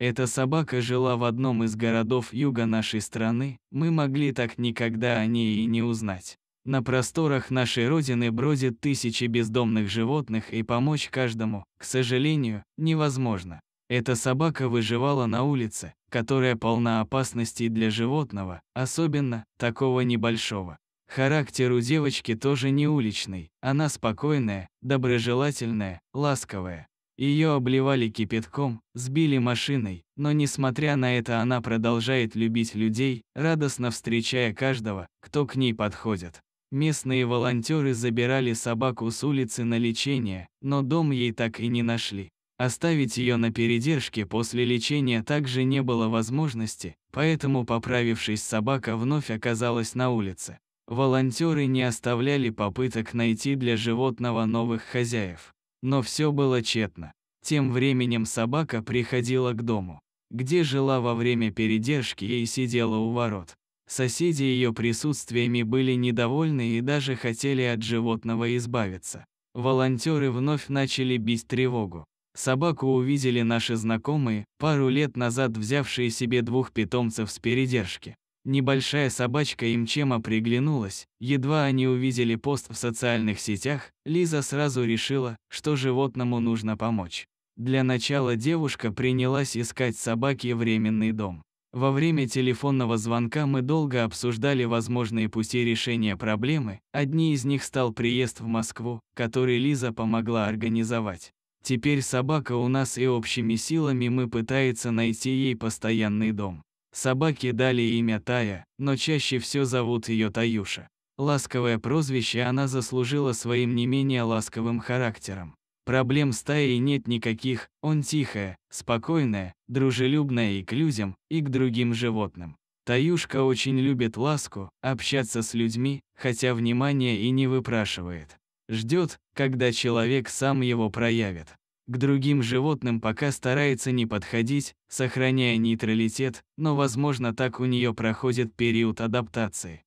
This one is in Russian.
Эта собака жила в одном из городов юга нашей страны, мы могли так никогда о ней и не узнать. На просторах нашей Родины бродят тысячи бездомных животных и помочь каждому, к сожалению, невозможно. Эта собака выживала на улице, которая полна опасностей для животного, особенно такого небольшого. Характер у девочки тоже не уличный, она спокойная, доброжелательная, ласковая. Ее обливали кипятком, сбили машиной, но несмотря на это она продолжает любить людей, радостно встречая каждого, кто к ней подходит. Местные волонтеры забирали собаку с улицы на лечение, но дом ей так и не нашли. Оставить ее на передержке после лечения также не было возможности, поэтому поправившись собака вновь оказалась на улице. Волонтеры не оставляли попыток найти для животного новых хозяев. Но все было тщетно. Тем временем собака приходила к дому, где жила во время передержки и сидела у ворот. Соседи ее присутствиями были недовольны и даже хотели от животного избавиться. Волонтеры вновь начали бить тревогу. Собаку увидели наши знакомые, пару лет назад взявшие себе двух питомцев с передержки. Небольшая собачка им чем приглянулась, едва они увидели пост в социальных сетях, Лиза сразу решила, что животному нужно помочь. Для начала девушка принялась искать собаке временный дом. Во время телефонного звонка мы долго обсуждали возможные пути решения проблемы, одни из них стал приезд в Москву, который Лиза помогла организовать. Теперь собака у нас и общими силами мы пытается найти ей постоянный дом. Собаки дали имя Тая, но чаще все зовут ее Таюша. Ласковое прозвище она заслужила своим не менее ласковым характером. Проблем с Таей нет никаких, он тихая, спокойная, дружелюбная и к людям, и к другим животным. Таюшка очень любит ласку, общаться с людьми, хотя внимания и не выпрашивает. Ждет, когда человек сам его проявит. К другим животным пока старается не подходить, сохраняя нейтралитет, но возможно так у нее проходит период адаптации.